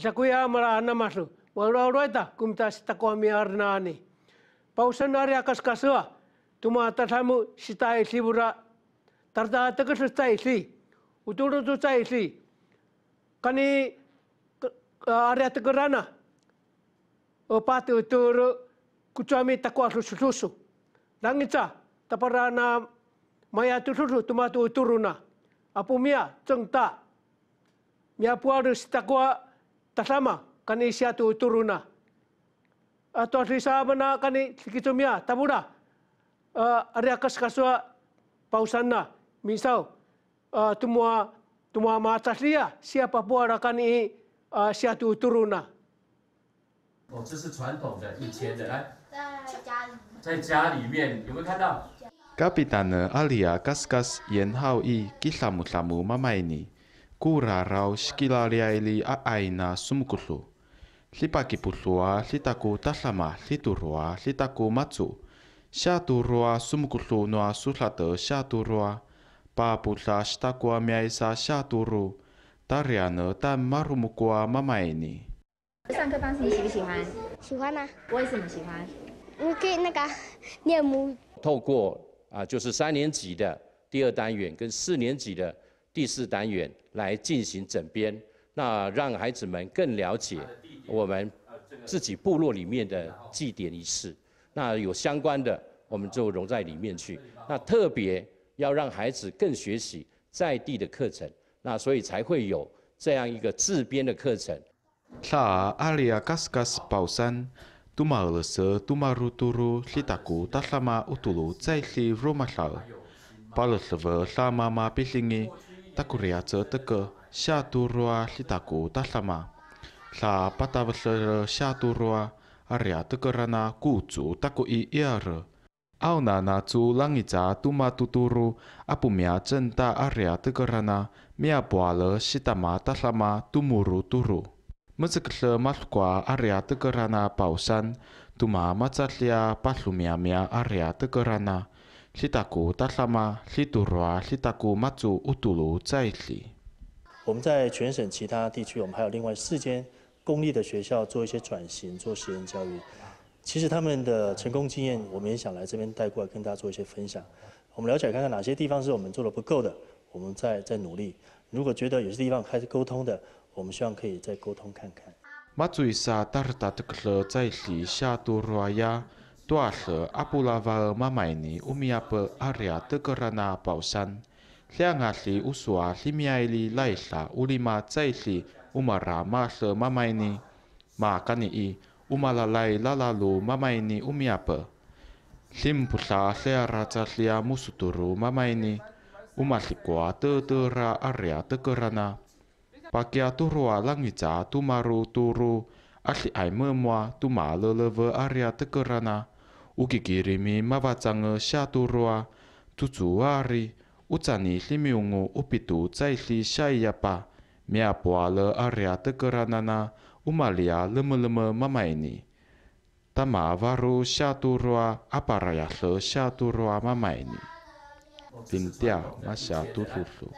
Isa kuya mara ana masu. Wala wala ta kumta sita kwa mi arna ani. Pausan ari akas kasua. Tuma atasamu sita isi bura. Tarta ataka sita isi. Uturu sita isi. Kani ari ataka rana. Opati uturu kuchami takwa susu susu. Langitsa tapara na maya tusu tumatu uturu na. Apumia, cengta. Mia puaru sita kwa susu tasama kan isya tu turuna lah. atau ah, risa mana kan sikitum ya tabuda uh, ah, ada kas kasua pausanna lah. misal uh, ah, tumua tumua mata dia lah. siapa buara kan i uh, isya tu turuna oh, Kapitan Alia Kaskas Yen Hao Yi Kisamu Samu Mamaini 库拉拉乌斯基拉利亚利阿阿纳苏穆库苏，斯帕基普苏阿斯塔库塔萨马斯图罗阿斯塔库马苏，沙图罗阿苏穆库苏努阿苏拉特沙图罗阿，帕普沙斯塔库阿米阿萨沙图鲁，达利亚诺丹马鲁穆瓜马迈尼。上课方式你喜不喜欢？喜欢啊！为什么喜欢？因为那个念母。透过啊，就是三年级的第二单元跟四年级的。第四单元来进行整编，那让孩子们更了解我们自己部落里面的祭典仪式。那有相关的，我们就融在里面去。那特别要让孩子更学习在地的课程，那所以才会有这样一个自编的课程。та курия цо тэг ша туруа ли таку та лама. Ла пата вэлэр ша туруа ария тэг рана ку цу таку и иар. Ау на на цу ланги ца тума тутуру апу мя чэн та ария тэг рана мя буа лэ ши тама та лама тумуру туру. Мэцэк лэ малхуа ария тэг рана бау сан тума ма цалия палу мя мя ария тэг рана –西达古达萨马西杜罗西达古马祖乌杜罗在西。我们在全省其他地区，我们还有另外四间公立的学校做一些转型，做实验教育。其实他们的成功经验，我们也想来这边带过来，跟大家做一些分享。我们了解看看哪些地方是我们做的不够的，我们再再努力。如果觉得有些地方开始沟通的，我们希望可以再沟通看看。马祖沙达尔达克罗在西夏杜罗亚。tua tuasă apulava mamaini umiapă area tăcărana pausan, leangasi usua simiaili laisa ulima tsaisi umara masă mamaini, ma canii umalalai lalalu mamaini umiapă. Simpusa searata sia musuturu mamaini, umasikua tătăra area tăcărana. Pakia turua langita tumaru turu, asi ai mămoa tuma lălăvă area tăcărana. ugigirimi mavatsange shaturua tutsuari utsani limiungu upitu tsaili shaiyapa miapuale aria tekeranana umalia lemelema mamaini tama varu shaturua aparayalhe shaturua mamaini vintia ma shatututu